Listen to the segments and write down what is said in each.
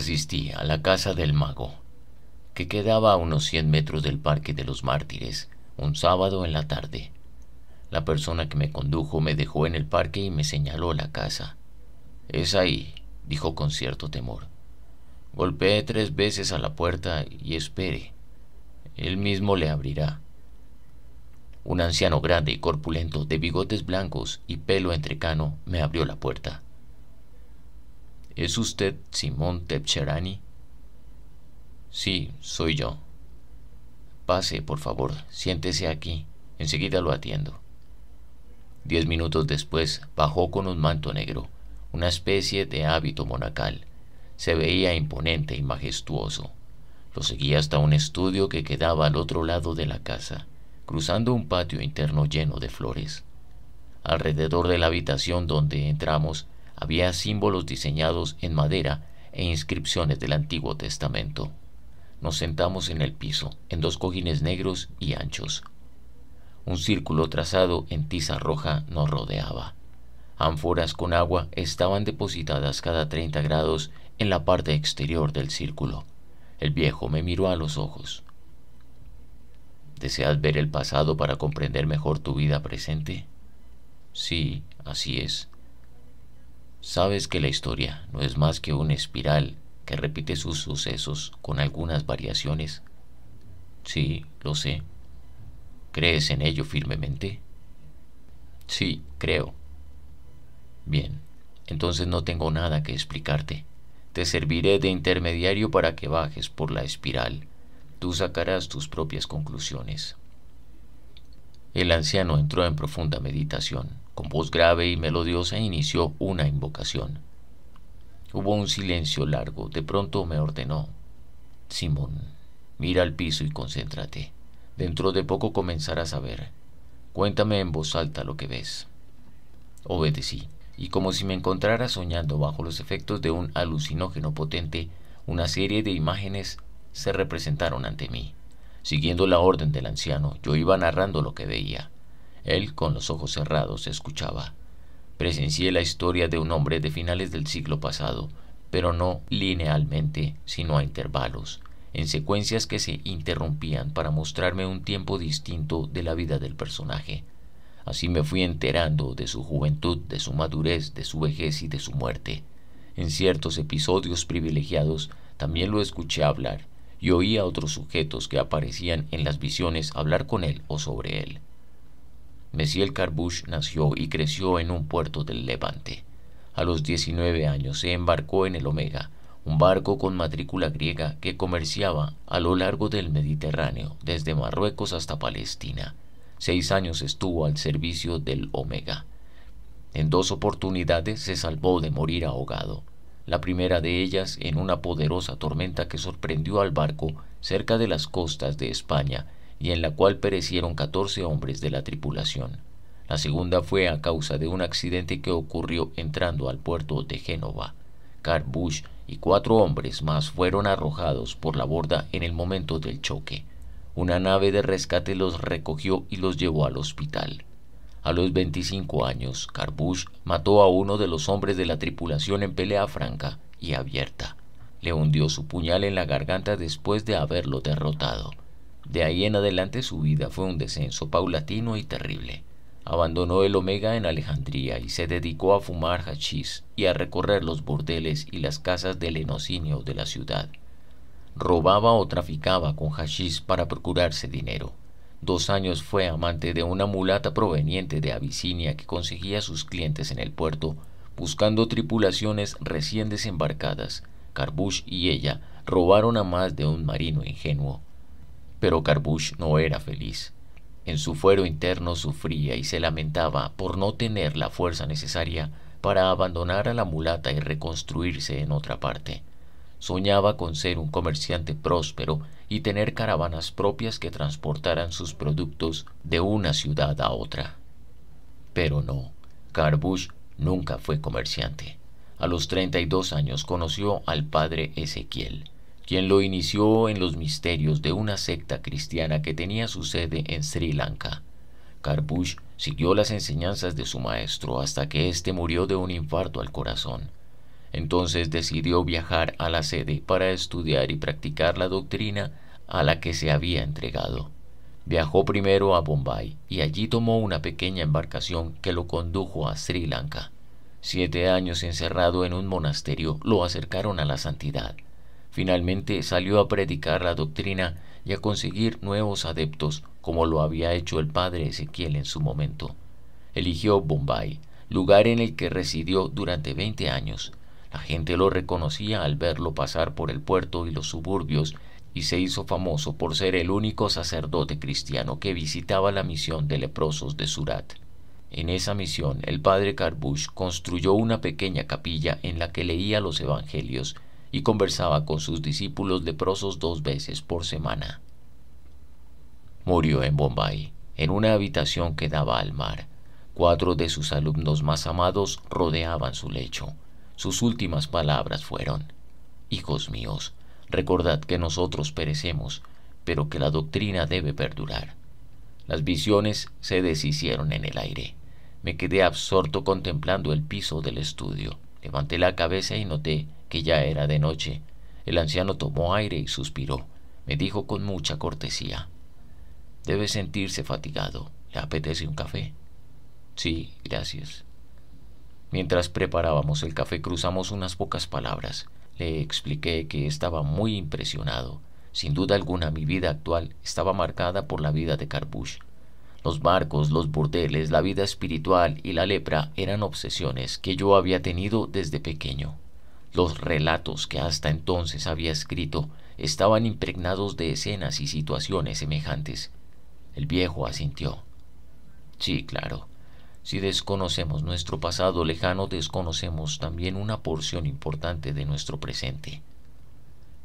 asistí a la casa del mago, que quedaba a unos 100 metros del Parque de los Mártires, un sábado en la tarde. La persona que me condujo me dejó en el parque y me señaló la casa. Es ahí, dijo con cierto temor. Golpeé tres veces a la puerta y espere. Él mismo le abrirá. Un anciano grande y corpulento, de bigotes blancos y pelo entrecano, me abrió la puerta. ¿Es usted Simón Tepcherani? Sí, soy yo. Pase, por favor, siéntese aquí. Enseguida lo atiendo. Diez minutos después bajó con un manto negro, una especie de hábito monacal. Se veía imponente y majestuoso. Lo seguí hasta un estudio que quedaba al otro lado de la casa, cruzando un patio interno lleno de flores. Alrededor de la habitación donde entramos había símbolos diseñados en madera e inscripciones del Antiguo Testamento. Nos sentamos en el piso, en dos cojines negros y anchos. Un círculo trazado en tiza roja nos rodeaba. Ánforas con agua estaban depositadas cada 30 grados en la parte exterior del círculo. El viejo me miró a los ojos. ¿Deseas ver el pasado para comprender mejor tu vida presente? Sí, así es. Sabes que la historia no es más que una espiral que repite sus sucesos con algunas variaciones. Sí, lo sé. ¿Crees en ello firmemente? Sí, creo. Bien, entonces no tengo nada que explicarte. Te serviré de intermediario para que bajes por la espiral. Tú sacarás tus propias conclusiones. El anciano entró en profunda meditación. Con voz grave y melodiosa inició una invocación. Hubo un silencio largo. De pronto me ordenó. Simón, mira al piso y concéntrate. Dentro de poco comenzarás a ver. Cuéntame en voz alta lo que ves. Obedecí, y como si me encontrara soñando bajo los efectos de un alucinógeno potente, una serie de imágenes se representaron ante mí. Siguiendo la orden del anciano, yo iba narrando lo que veía. Él, con los ojos cerrados, escuchaba. Presencié la historia de un hombre de finales del siglo pasado, pero no linealmente, sino a intervalos, en secuencias que se interrumpían para mostrarme un tiempo distinto de la vida del personaje. Así me fui enterando de su juventud, de su madurez, de su vejez y de su muerte. En ciertos episodios privilegiados también lo escuché hablar y oí a otros sujetos que aparecían en las visiones hablar con él o sobre él. Mesiel Carbush nació y creció en un puerto del Levante. A los 19 años se embarcó en el Omega, un barco con matrícula griega que comerciaba a lo largo del Mediterráneo, desde Marruecos hasta Palestina. Seis años estuvo al servicio del Omega. En dos oportunidades se salvó de morir ahogado, la primera de ellas en una poderosa tormenta que sorprendió al barco cerca de las costas de España y en la cual perecieron 14 hombres de la tripulación. La segunda fue a causa de un accidente que ocurrió entrando al puerto de Génova. Carbush y cuatro hombres más fueron arrojados por la borda en el momento del choque. Una nave de rescate los recogió y los llevó al hospital. A los 25 años, Carbush mató a uno de los hombres de la tripulación en pelea franca y abierta. Le hundió su puñal en la garganta después de haberlo derrotado. De ahí en adelante su vida fue un descenso paulatino y terrible. Abandonó el Omega en Alejandría y se dedicó a fumar hachís y a recorrer los bordeles y las casas del enocinio de la ciudad. Robaba o traficaba con hachís para procurarse dinero. Dos años fue amante de una mulata proveniente de Abisinia que conseguía sus clientes en el puerto, buscando tripulaciones recién desembarcadas. Carbush y ella robaron a más de un marino ingenuo. Pero Carbush no era feliz. En su fuero interno sufría y se lamentaba por no tener la fuerza necesaria para abandonar a la mulata y reconstruirse en otra parte. Soñaba con ser un comerciante próspero y tener caravanas propias que transportaran sus productos de una ciudad a otra. Pero no, Carbush nunca fue comerciante. A los 32 años conoció al padre Ezequiel, quien lo inició en los misterios de una secta cristiana que tenía su sede en Sri Lanka. Karpush siguió las enseñanzas de su maestro hasta que éste murió de un infarto al corazón. Entonces decidió viajar a la sede para estudiar y practicar la doctrina a la que se había entregado. Viajó primero a Bombay y allí tomó una pequeña embarcación que lo condujo a Sri Lanka. Siete años encerrado en un monasterio lo acercaron a la santidad. Finalmente salió a predicar la doctrina y a conseguir nuevos adeptos, como lo había hecho el padre Ezequiel en su momento. Eligió Bombay, lugar en el que residió durante 20 años. La gente lo reconocía al verlo pasar por el puerto y los suburbios y se hizo famoso por ser el único sacerdote cristiano que visitaba la misión de leprosos de Surat. En esa misión, el padre Carbush construyó una pequeña capilla en la que leía los evangelios y conversaba con sus discípulos leprosos dos veces por semana. Murió en Bombay, en una habitación que daba al mar. Cuatro de sus alumnos más amados rodeaban su lecho. Sus últimas palabras fueron, Hijos míos, recordad que nosotros perecemos, pero que la doctrina debe perdurar. Las visiones se deshicieron en el aire. Me quedé absorto contemplando el piso del estudio. Levanté la cabeza y noté que ya era de noche. El anciano tomó aire y suspiró. Me dijo con mucha cortesía. Debe sentirse fatigado. ¿Le apetece un café? Sí, gracias. Mientras preparábamos el café cruzamos unas pocas palabras. Le expliqué que estaba muy impresionado. Sin duda alguna mi vida actual estaba marcada por la vida de Carbush. Los barcos, los burdeles, la vida espiritual y la lepra eran obsesiones que yo había tenido desde pequeño. Los relatos que hasta entonces había escrito estaban impregnados de escenas y situaciones semejantes. El viejo asintió. Sí, claro. Si desconocemos nuestro pasado lejano, desconocemos también una porción importante de nuestro presente.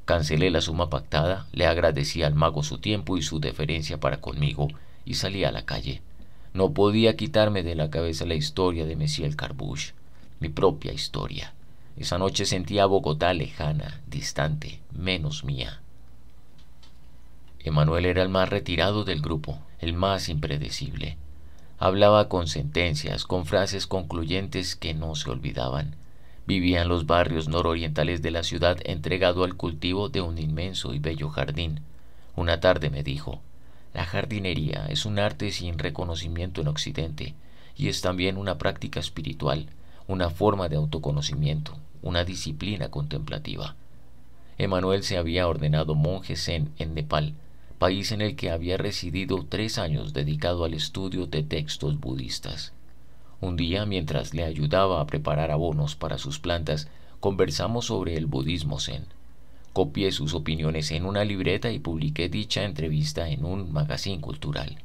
Cancelé la suma pactada, le agradecí al mago su tiempo y su deferencia para conmigo, y salí a la calle. No podía quitarme de la cabeza la historia de Monsieur Carbouche, mi propia historia. Esa noche sentía a Bogotá lejana, distante, menos mía. Emanuel era el más retirado del grupo, el más impredecible. Hablaba con sentencias, con frases concluyentes que no se olvidaban. Vivía en los barrios nororientales de la ciudad entregado al cultivo de un inmenso y bello jardín. Una tarde me dijo, la jardinería es un arte sin reconocimiento en Occidente y es también una práctica espiritual, una forma de autoconocimiento, una disciplina contemplativa. Emanuel se había ordenado monje zen en Nepal, país en el que había residido tres años dedicado al estudio de textos budistas. Un día, mientras le ayudaba a preparar abonos para sus plantas, conversamos sobre el budismo zen. Copié sus opiniones en una libreta y publiqué dicha entrevista en un magazine cultural.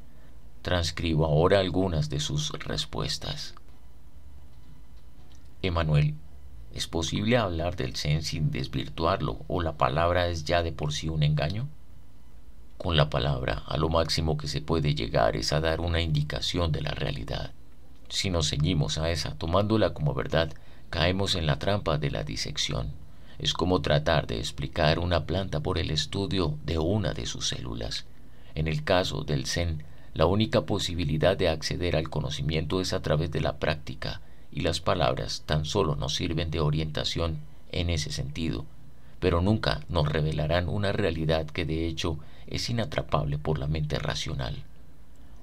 Transcribo ahora algunas de sus respuestas. Emanuel, ¿es posible hablar del zen sin desvirtuarlo o la palabra es ya de por sí un engaño? Con la palabra, a lo máximo que se puede llegar es a dar una indicación de la realidad. Si nos ceñimos a esa, tomándola como verdad, caemos en la trampa de la disección. Es como tratar de explicar una planta por el estudio de una de sus células. En el caso del Zen, la única posibilidad de acceder al conocimiento es a través de la práctica, y las palabras tan solo nos sirven de orientación en ese sentido, pero nunca nos revelarán una realidad que de hecho es inatrapable por la mente racional.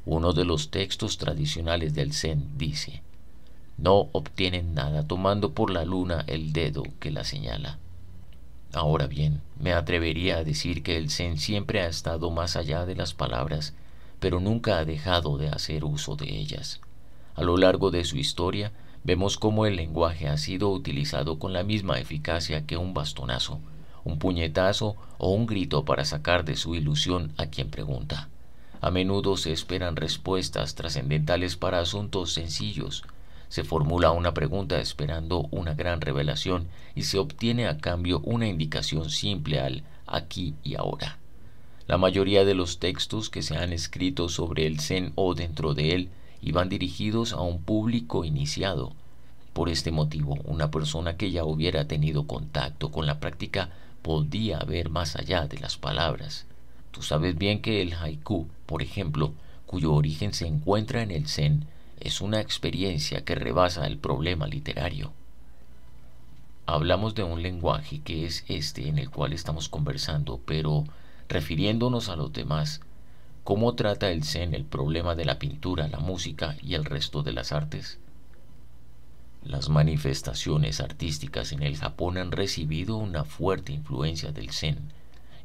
Uno de los textos tradicionales del Zen dice, no obtienen nada tomando por la luna el dedo que la señala. Ahora bien, me atrevería a decir que el Zen siempre ha estado más allá de las palabras, pero nunca ha dejado de hacer uso de ellas. A lo largo de su historia, vemos cómo el lenguaje ha sido utilizado con la misma eficacia que un bastonazo, un puñetazo o un grito para sacar de su ilusión a quien pregunta. A menudo se esperan respuestas trascendentales para asuntos sencillos, se formula una pregunta esperando una gran revelación y se obtiene a cambio una indicación simple al aquí y ahora. La mayoría de los textos que se han escrito sobre el Zen o dentro de él iban dirigidos a un público iniciado. Por este motivo, una persona que ya hubiera tenido contacto con la práctica podía ver más allá de las palabras. Tú sabes bien que el haiku, por ejemplo, cuyo origen se encuentra en el Zen, es una experiencia que rebasa el problema literario. Hablamos de un lenguaje que es este en el cual estamos conversando, pero refiriéndonos a los demás, ¿cómo trata el Zen el problema de la pintura, la música y el resto de las artes? Las manifestaciones artísticas en el Japón han recibido una fuerte influencia del Zen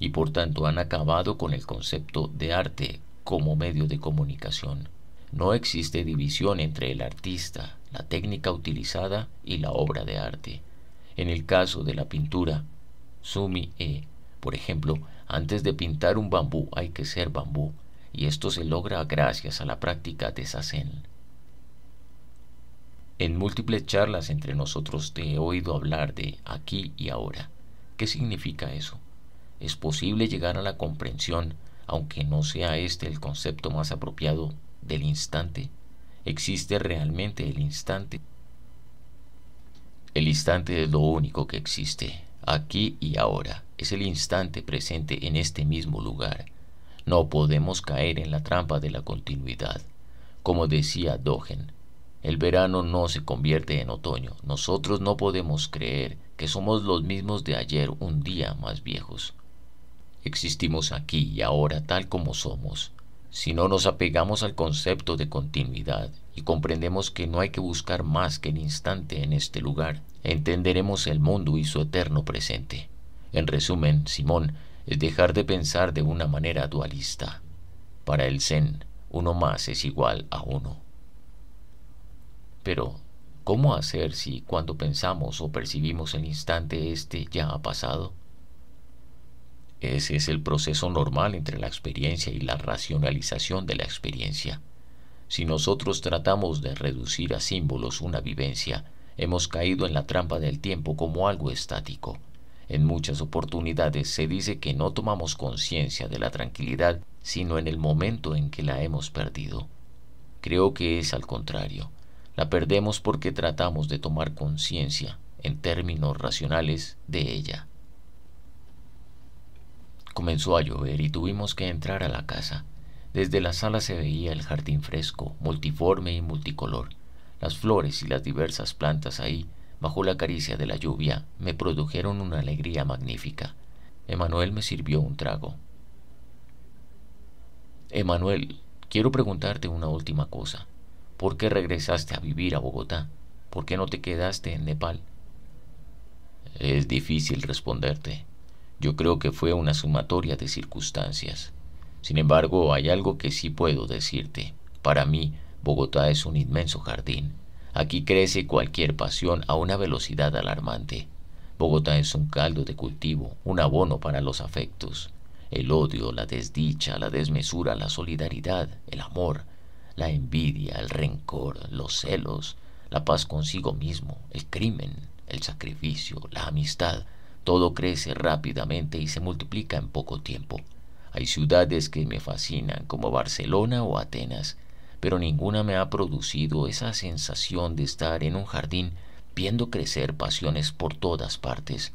y por tanto han acabado con el concepto de arte como medio de comunicación. No existe división entre el artista, la técnica utilizada y la obra de arte. En el caso de la pintura, sumi e, por ejemplo, antes de pintar un bambú hay que ser bambú, y esto se logra gracias a la práctica de Sazen. En múltiples charlas entre nosotros te he oído hablar de aquí y ahora. ¿Qué significa eso? Es posible llegar a la comprensión, aunque no sea este el concepto más apropiado del instante. ¿Existe realmente el instante? El instante es lo único que existe, aquí y ahora. Es el instante presente en este mismo lugar. No podemos caer en la trampa de la continuidad. Como decía Dogen, el verano no se convierte en otoño. Nosotros no podemos creer que somos los mismos de ayer un día más viejos. Existimos aquí y ahora tal como somos. Si no nos apegamos al concepto de continuidad y comprendemos que no hay que buscar más que el instante en este lugar, entenderemos el mundo y su eterno presente. En resumen, Simón es dejar de pensar de una manera dualista. Para el Zen, uno más es igual a uno. Pero, ¿cómo hacer si cuando pensamos o percibimos el instante este ya ha pasado? Ese es el proceso normal entre la experiencia y la racionalización de la experiencia. Si nosotros tratamos de reducir a símbolos una vivencia, hemos caído en la trampa del tiempo como algo estático. En muchas oportunidades se dice que no tomamos conciencia de la tranquilidad sino en el momento en que la hemos perdido. Creo que es al contrario. La perdemos porque tratamos de tomar conciencia, en términos racionales, de ella. Comenzó a llover y tuvimos que entrar a la casa. Desde la sala se veía el jardín fresco, multiforme y multicolor. Las flores y las diversas plantas ahí, bajo la caricia de la lluvia, me produjeron una alegría magnífica. Emanuel me sirvió un trago. Emanuel, quiero preguntarte una última cosa. ¿Por qué regresaste a vivir a Bogotá? ¿Por qué no te quedaste en Nepal? Es difícil responderte. Yo creo que fue una sumatoria de circunstancias. Sin embargo, hay algo que sí puedo decirte. Para mí, Bogotá es un inmenso jardín. Aquí crece cualquier pasión a una velocidad alarmante. Bogotá es un caldo de cultivo, un abono para los afectos. El odio, la desdicha, la desmesura, la solidaridad, el amor, la envidia, el rencor, los celos, la paz consigo mismo, el crimen, el sacrificio, la amistad, todo crece rápidamente y se multiplica en poco tiempo. Hay ciudades que me fascinan como Barcelona o Atenas, pero ninguna me ha producido esa sensación de estar en un jardín viendo crecer pasiones por todas partes.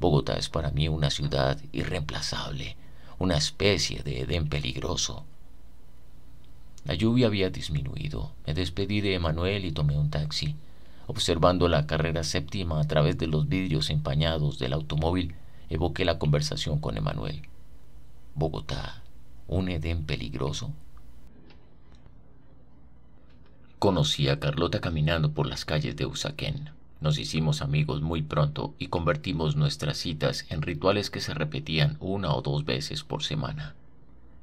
Bogotá es para mí una ciudad irreemplazable, una especie de Edén peligroso. La lluvia había disminuido. Me despedí de Emanuel y tomé un taxi. Observando la carrera séptima a través de los vidrios empañados del automóvil, evoqué la conversación con Emanuel. Bogotá, un Edén peligroso. Conocí a Carlota caminando por las calles de Usaquén. Nos hicimos amigos muy pronto y convertimos nuestras citas en rituales que se repetían una o dos veces por semana.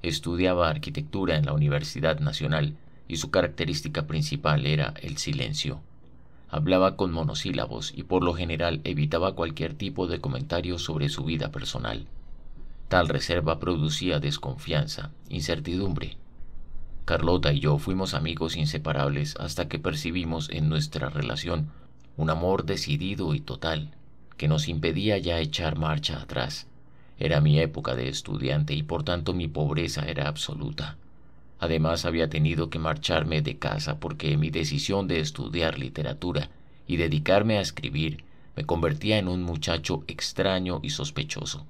Estudiaba arquitectura en la Universidad Nacional y su característica principal era el silencio. Hablaba con monosílabos y por lo general evitaba cualquier tipo de comentario sobre su vida personal. Tal reserva producía desconfianza, incertidumbre. Carlota y yo fuimos amigos inseparables hasta que percibimos en nuestra relación un amor decidido y total, que nos impedía ya echar marcha atrás. Era mi época de estudiante y por tanto mi pobreza era absoluta. Además había tenido que marcharme de casa porque mi decisión de estudiar literatura y dedicarme a escribir me convertía en un muchacho extraño y sospechoso.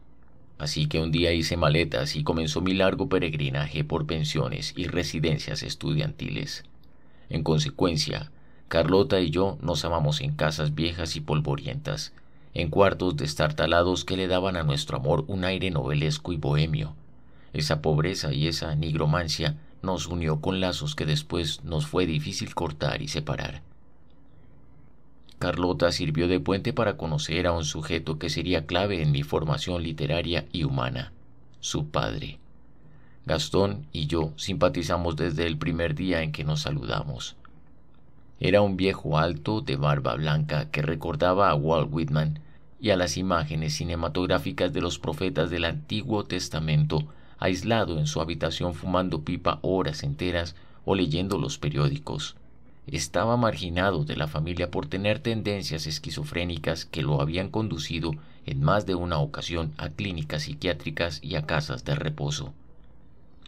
Así que un día hice maletas y comenzó mi largo peregrinaje por pensiones y residencias estudiantiles. En consecuencia, Carlota y yo nos amamos en casas viejas y polvorientas, en cuartos destartalados que le daban a nuestro amor un aire novelesco y bohemio. Esa pobreza y esa nigromancia nos unió con lazos que después nos fue difícil cortar y separar. Carlota sirvió de puente para conocer a un sujeto que sería clave en mi formación literaria y humana, su padre. Gastón y yo simpatizamos desde el primer día en que nos saludamos. Era un viejo alto de barba blanca que recordaba a Walt Whitman y a las imágenes cinematográficas de los profetas del Antiguo Testamento aislado en su habitación fumando pipa horas enteras o leyendo los periódicos. Estaba marginado de la familia por tener tendencias esquizofrénicas que lo habían conducido en más de una ocasión a clínicas psiquiátricas y a casas de reposo.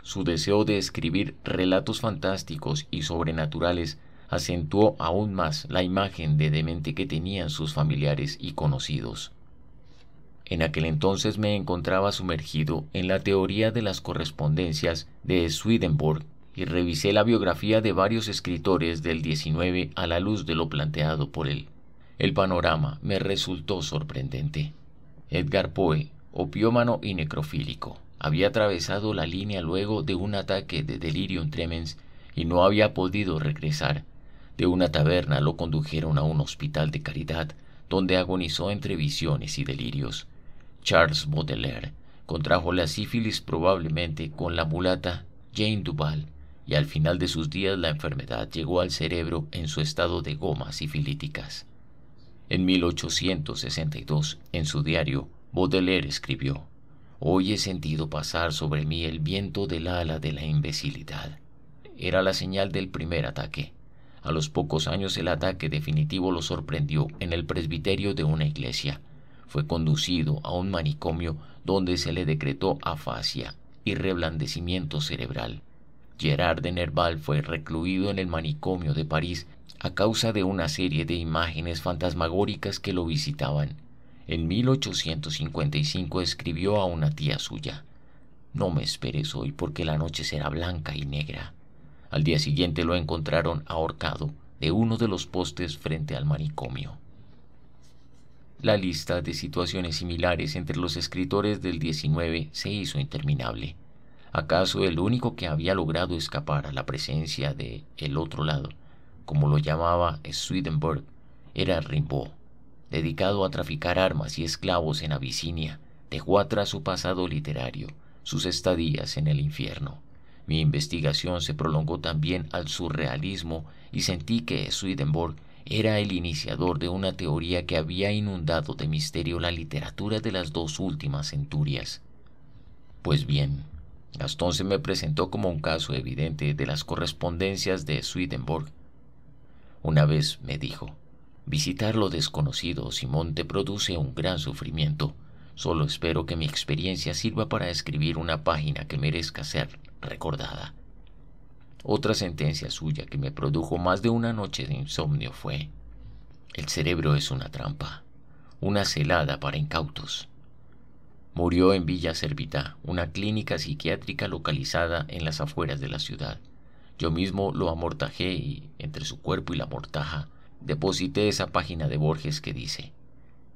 Su deseo de escribir relatos fantásticos y sobrenaturales acentuó aún más la imagen de demente que tenían sus familiares y conocidos. En aquel entonces me encontraba sumergido en la teoría de las correspondencias de Swedenborg y revisé la biografía de varios escritores del 19 a la luz de lo planteado por él. El panorama me resultó sorprendente. Edgar Poe, opiómano y necrofílico, había atravesado la línea luego de un ataque de delirium tremens y no había podido regresar. De una taberna lo condujeron a un hospital de caridad, donde agonizó entre visiones y delirios. Charles Baudelaire contrajo la sífilis probablemente con la mulata Jane Duval, y al final de sus días la enfermedad llegó al cerebro en su estado de gomas sifilíticas. En 1862, en su diario, Baudelaire escribió, Hoy he sentido pasar sobre mí el viento del ala de la imbecilidad. Era la señal del primer ataque. A los pocos años el ataque definitivo lo sorprendió en el presbiterio de una iglesia, fue conducido a un manicomio donde se le decretó afasia y reblandecimiento cerebral. Gerard de Nerval fue recluido en el manicomio de París a causa de una serie de imágenes fantasmagóricas que lo visitaban. En 1855 escribió a una tía suya, No me esperes hoy porque la noche será blanca y negra. Al día siguiente lo encontraron ahorcado de uno de los postes frente al manicomio. La lista de situaciones similares entre los escritores del XIX se hizo interminable. ¿Acaso el único que había logrado escapar a la presencia de el otro lado, como lo llamaba Swedenborg, era Rimbaud, dedicado a traficar armas y esclavos en Abisinia, dejó atrás su pasado literario, sus estadías en el infierno. Mi investigación se prolongó también al surrealismo y sentí que Swedenborg era el iniciador de una teoría que había inundado de misterio la literatura de las dos últimas centurias. Pues bien, Gastón se me presentó como un caso evidente de las correspondencias de Swedenborg. Una vez me dijo, visitar lo desconocido, Simón, te produce un gran sufrimiento. Solo espero que mi experiencia sirva para escribir una página que merezca ser recordada. Otra sentencia suya que me produjo más de una noche de insomnio fue, el cerebro es una trampa, una celada para incautos. Murió en Villa servita una clínica psiquiátrica localizada en las afueras de la ciudad. Yo mismo lo amortajé y, entre su cuerpo y la mortaja, deposité esa página de Borges que dice,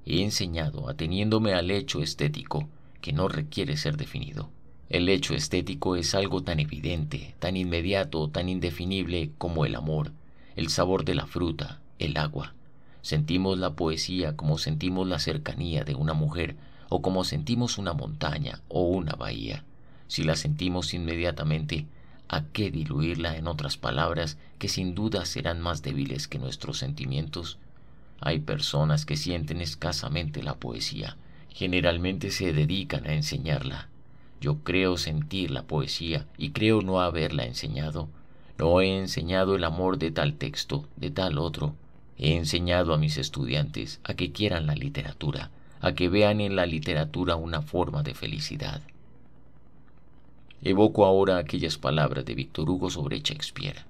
he enseñado, ateniéndome al hecho estético, que no requiere ser definido, el hecho estético es algo tan evidente, tan inmediato, tan indefinible como el amor, el sabor de la fruta, el agua. Sentimos la poesía como sentimos la cercanía de una mujer o como sentimos una montaña o una bahía. Si la sentimos inmediatamente, ¿a qué diluirla en otras palabras que sin duda serán más débiles que nuestros sentimientos? Hay personas que sienten escasamente la poesía. Generalmente se dedican a enseñarla yo creo sentir la poesía y creo no haberla enseñado. No he enseñado el amor de tal texto, de tal otro. He enseñado a mis estudiantes a que quieran la literatura, a que vean en la literatura una forma de felicidad. Evoco ahora aquellas palabras de Víctor Hugo sobre Shakespeare.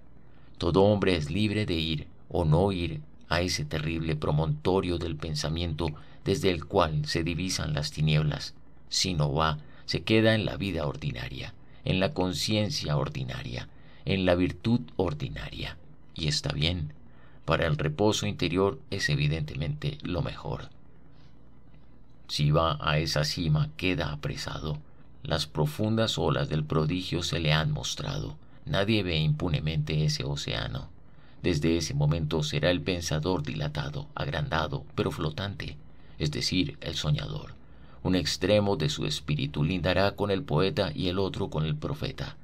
Todo hombre es libre de ir o no ir a ese terrible promontorio del pensamiento desde el cual se divisan las tinieblas, si no va se queda en la vida ordinaria, en la conciencia ordinaria, en la virtud ordinaria. Y está bien, para el reposo interior es evidentemente lo mejor. Si va a esa cima queda apresado. Las profundas olas del prodigio se le han mostrado. Nadie ve impunemente ese océano. Desde ese momento será el pensador dilatado, agrandado, pero flotante, es decir, el soñador. Un extremo de su espíritu lindará con el poeta y el otro con el profeta.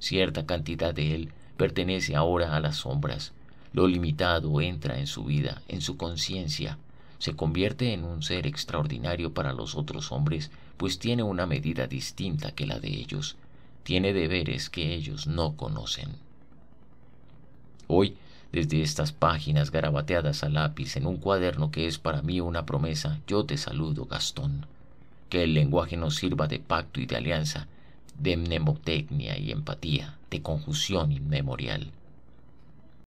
Cierta cantidad de él pertenece ahora a las sombras. Lo limitado entra en su vida, en su conciencia. Se convierte en un ser extraordinario para los otros hombres, pues tiene una medida distinta que la de ellos. Tiene deberes que ellos no conocen. Hoy, desde estas páginas garabateadas a lápiz en un cuaderno que es para mí una promesa, yo te saludo, Gastón que el lenguaje nos sirva de pacto y de alianza, de mnemotecnia y empatía, de conjunción inmemorial.